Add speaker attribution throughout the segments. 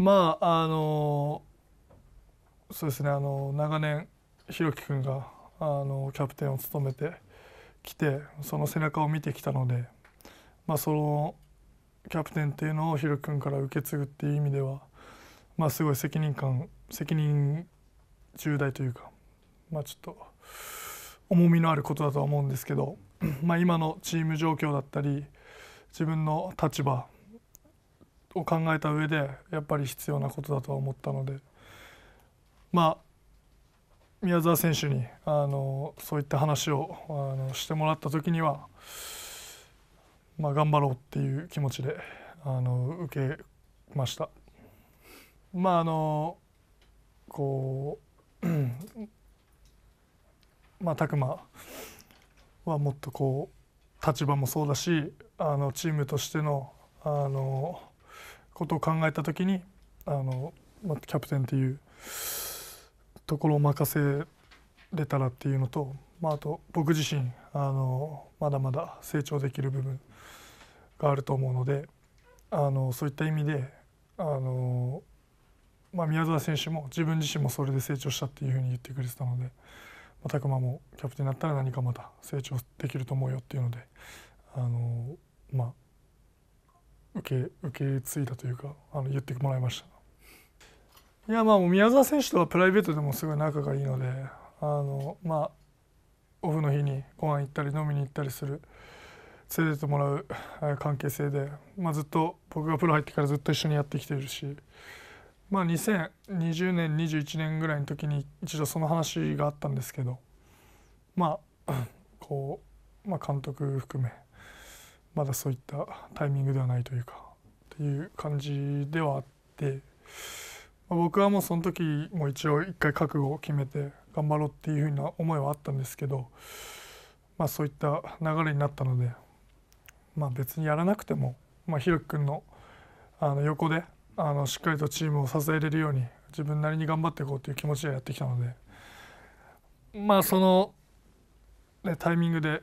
Speaker 1: まああのそうですねあの長年弘樹君があのキャプテンを務めてきてその背中を見てきたので、まあ、そのキャプテンっていうのを弘樹君から受け継ぐっていう意味では、まあ、すごい責任感責任重大というか、まあ、ちょっと重みのあることだとは思うんですけど、まあ、今のチーム状況だったり自分の立場を考えた上でやっぱり必要なことだとは思ったのでまあ宮澤選手にあのそういった話をあのしてもらった時には、まあ、頑張ろうっていう気持ちであの受けました。まああのこうまあ、拓磨はもっとこう立場もそうだしあのチームとしてのあのことを考えた時にあの、まあ、キャプテンっていうところを任せれたらっていうのと、まあ、あと僕自身あのまだまだ成長できる部分があると思うのであのそういった意味であの、まあ、宮澤選手も自分自身もそれで成長したっていうふうに言ってくれてたので、まあ、拓磨もキャプテンになったら何かまた成長できると思うよっていうのであのまあ受け受け継いだというかあの言ってもらいましたいやまあ宮澤選手とはプライベートでもすごい仲がいいのであのまあオフの日にご飯行ったり飲みに行ったりする連れてってもらう関係性で、まあ、ずっと僕がプロ入ってからずっと一緒にやってきているし、まあ、2020年21年ぐらいの時に一度その話があったんですけどまあこう、まあ、監督含めまだそういったタイミングではないというかという感じではあって、まあ、僕はもうその時も一応一回覚悟を決めて頑張ろうっていうふうな思いはあったんですけど、まあ、そういった流れになったので、まあ、別にやらなくても、まあ、ひろき君のあの横であのしっかりとチームを支えれるように自分なりに頑張っていこうという気持ちでやってきたのでまあその、ね、タイミングで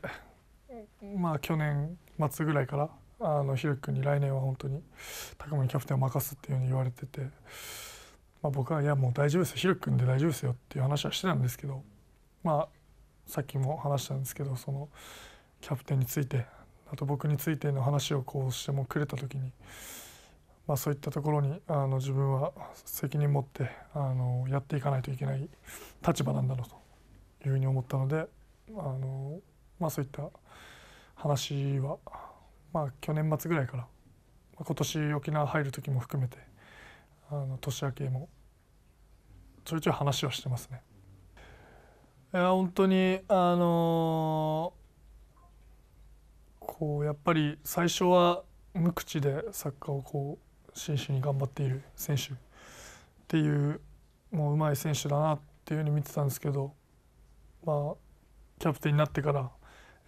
Speaker 1: まあ、去年末ぐらいからあのひろき君に来年は本当に高森キャプテンを任すっていうふうに言われてて、まあ、僕は「いやもう大丈夫ですよひろき君で大丈夫ですよ」っていう話はしてたんですけど、まあ、さっきも話したんですけどそのキャプテンについてあと僕についての話をこうしてもくれた時に、まあ、そういったところにあの自分は責任持ってあのやっていかないといけない立場なんだろうというふうに思ったのであの、まあ、そういった。話は、まあ、去年末ぐらいから、今年沖縄入る時も含めてあの年明けもちょいちょい話はしてますね。いや本当にあのー、こうやっぱり最初は無口でサッカーをこう真摯に頑張っている選手っていうもう上手い選手だなっていうふうに見てたんですけどまあキャプテンになってから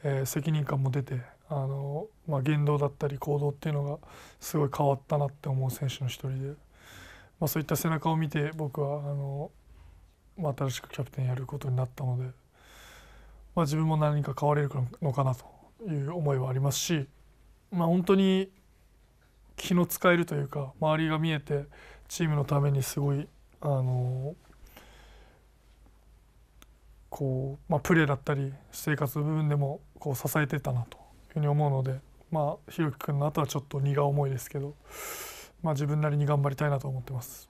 Speaker 1: えー、責任感も出てあの、まあ、言動だったり行動っていうのがすごい変わったなって思う選手の一人で、まあ、そういった背中を見て僕はあの、まあ、新しくキャプテンやることになったので、まあ、自分も何か変われるのかなという思いはありますし、まあ、本当に気の使えるというか周りが見えてチームのためにすごいあのーこう、まあ、プレーだったり生活部分でもこう支えてたなというふうに思うので、まあ、ひろき君の後はちょっと荷が重いですけど、まあ、自分なりに頑張りたいなと思ってます。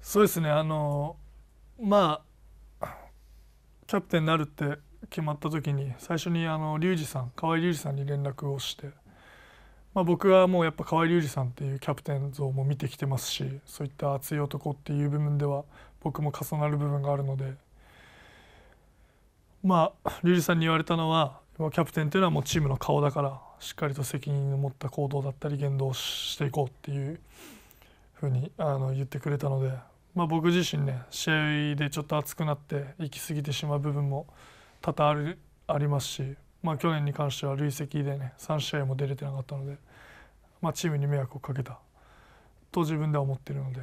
Speaker 1: そうですねあのまあキャプテンになるって決まった時に最初にあのリュウジさん河合隆二さんに連絡をして、まあ、僕はもうやっぱ河合隆二さんっていうキャプテン像も見てきてますしそういった熱い男っていう部分では僕も重なる部分があるので。まあリリーさんに言われたのはキャプテンというのはもうチームの顔だからしっかりと責任を持った行動だったり言動をしていこうっていうふうにあの言ってくれたので、まあ、僕自身ね試合でちょっと熱くなって行き過ぎてしまう部分も多々あるありますし、まあ、去年に関しては累積でね3試合も出れてなかったので、まあ、チームに迷惑をかけたと自分では思っているので、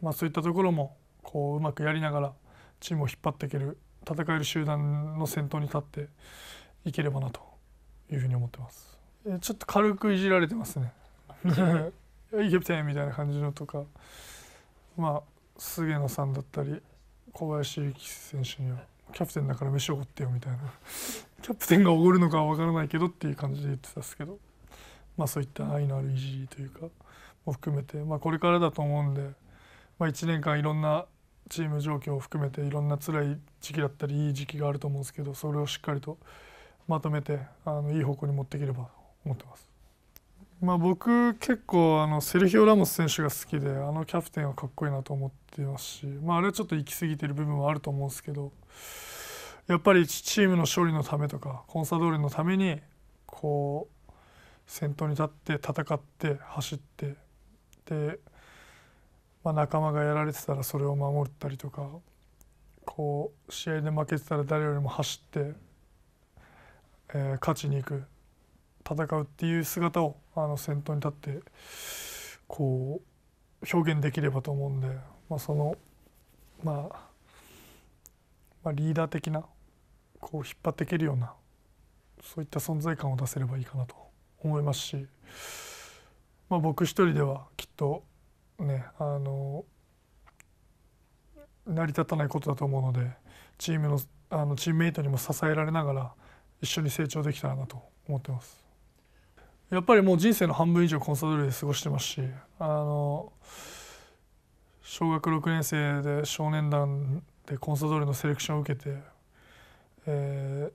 Speaker 1: まあ、そういったところもこううまくやりながらチームを引っ張っていける戦える集団の先頭に立っていければなというふうに思ってますちょっと軽くいじられてますね「いけてンみたいな感じのとかまあ菅野さんだったり小林幸選手には「キャプテンだから飯おごってよ」みたいなキャプテンがおごるのかは分からないけどっていう感じで言ってたんですけどまあそういった愛のあるいじりというかも含めて、まあ、これからだと思うんで、まあ、1年間いろんなチーム状況を含めていろんな辛い時期だったりいい時期があると思うんですけどそれをしっかりとまとめてあのいい方向に持っていければ思ってます。まあ、僕結構あのセルヒオ・ラモス選手が好きであのキャプテンはかっこいいなと思ってますし、まあ、あれはちょっと行き過ぎてる部分はあると思うんですけどやっぱりチームの勝利のためとかコンサドーレのためにこう先頭に立って戦って走ってでまあ、仲間がやられてたらそれを守ったりとかこう試合で負けてたら誰よりも走って、えー、勝ちに行く戦うっていう姿をあの先頭に立ってこう表現できればと思うんで、まあ、その、まあ、まあリーダー的なこう引っ張っていけるようなそういった存在感を出せればいいかなと思いますし、まあ、僕一人ではきっとねあの成り立たないことだと思うのでチームのあのチームメイトにも支えられながら一緒に成長できたらなと思ってますやっぱりもう人生の半分以上コンサドールで過ごしてますしあの小学6年生で少年団でコンサドーレのセレクションを受けて、え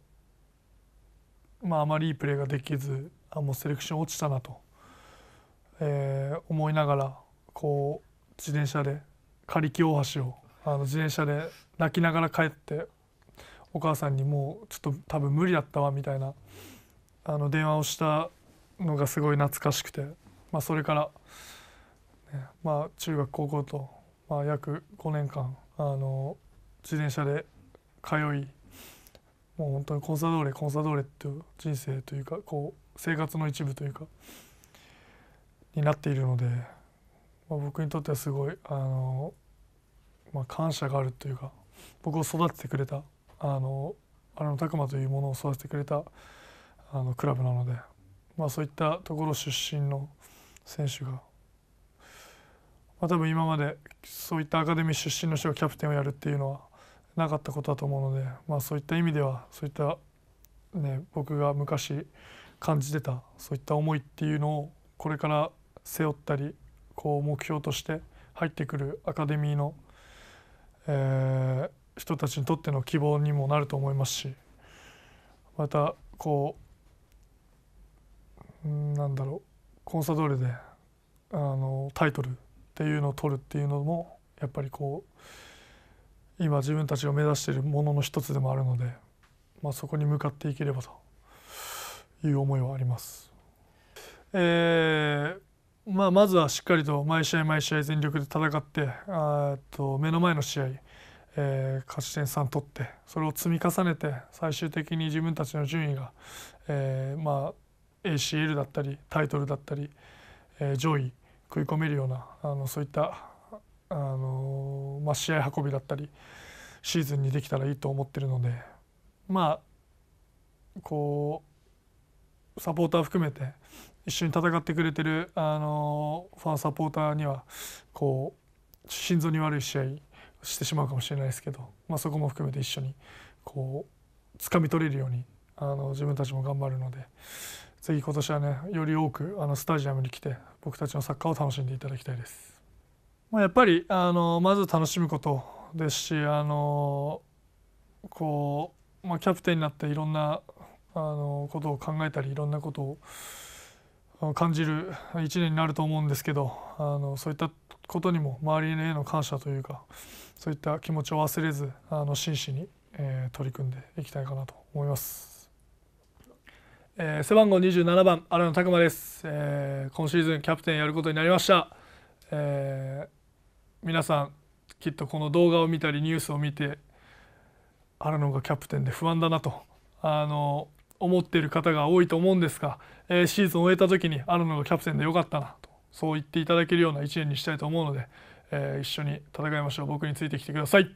Speaker 1: ー、まああまりいいプレーができずあもうセレクション落ちたなと、えー、思いながらこう自転車で仮木大橋をあの自転車で泣きながら帰ってお母さんにもうちょっと多分無理だったわみたいなあの電話をしたのがすごい懐かしくて、まあ、それから、ね、まあ、中学高校と、まあ、約5年間あの自転車で通いもう本当にコンサドーレコンサドーレっていう人生というかこう生活の一部というかになっているので。まあ、僕にとってはすごいあの、まあ、感謝があるというか僕を育ててくれたあの荒野拓磨というものを育ててくれたあのクラブなので、まあ、そういったところ出身の選手が、まあ、多分今までそういったアカデミー出身の人がキャプテンをやるっていうのはなかったことだと思うので、まあ、そういった意味ではそういった、ね、僕が昔感じてたそういった思いっていうのをこれから背負ったりこう目標として入ってくるアカデミーの、えー、人たちにとっての希望にもなると思いますしまたこうなんだろうコンサドーレであのタイトルっていうのを取るっていうのもやっぱりこう今自分たちが目指しているものの一つでもあるので、まあ、そこに向かっていければという思いはあります。えーまあ、まずはしっかりと毎試合毎試合全力で戦ってあと目の前の試合、えー、勝ち点3取ってそれを積み重ねて最終的に自分たちの順位が、えー、まあ、ACL だったりタイトルだったり、えー、上位食い込めるようなあのそういったあの、まあ、試合運びだったりシーズンにできたらいいと思ってるのでまあこうサポーター含めて一緒に戦ってくれてる、あのファンサポーターにはこう心臓に悪い試合してしまうかもしれないですけど、まあ、そこも含めて一緒にこう掴み取れるようにあの自分たちも頑張るのでぜひ今年はねより多くあのスタジアムに来て僕たちのサッカーを楽しんでいただきたいです。まあ、やっぱりあのまず楽しむことですしあのこう、まあ、キャプテンになっていろんなあのことを考えたりいろんなことを感じる1年になると思うんですけどあのそういったことにも周りへの感謝というかそういった気持ちを忘れずあの真摯に、えー、取り組んでいきたいかなと思います。えー、背番号27番荒野拓磨です、えー、今シーズンキャプテンやることになりました、えー、皆さんきっとこの動画を見たりニュースを見て荒野がキャプテンで不安だなとあの思っている方が多いと思うんですが、えー、シーズンを終えた時にアるのがキャプテンでよかったなとそう言っていただけるような1年にしたいと思うので、えー、一緒に戦いましょう僕についてきてください。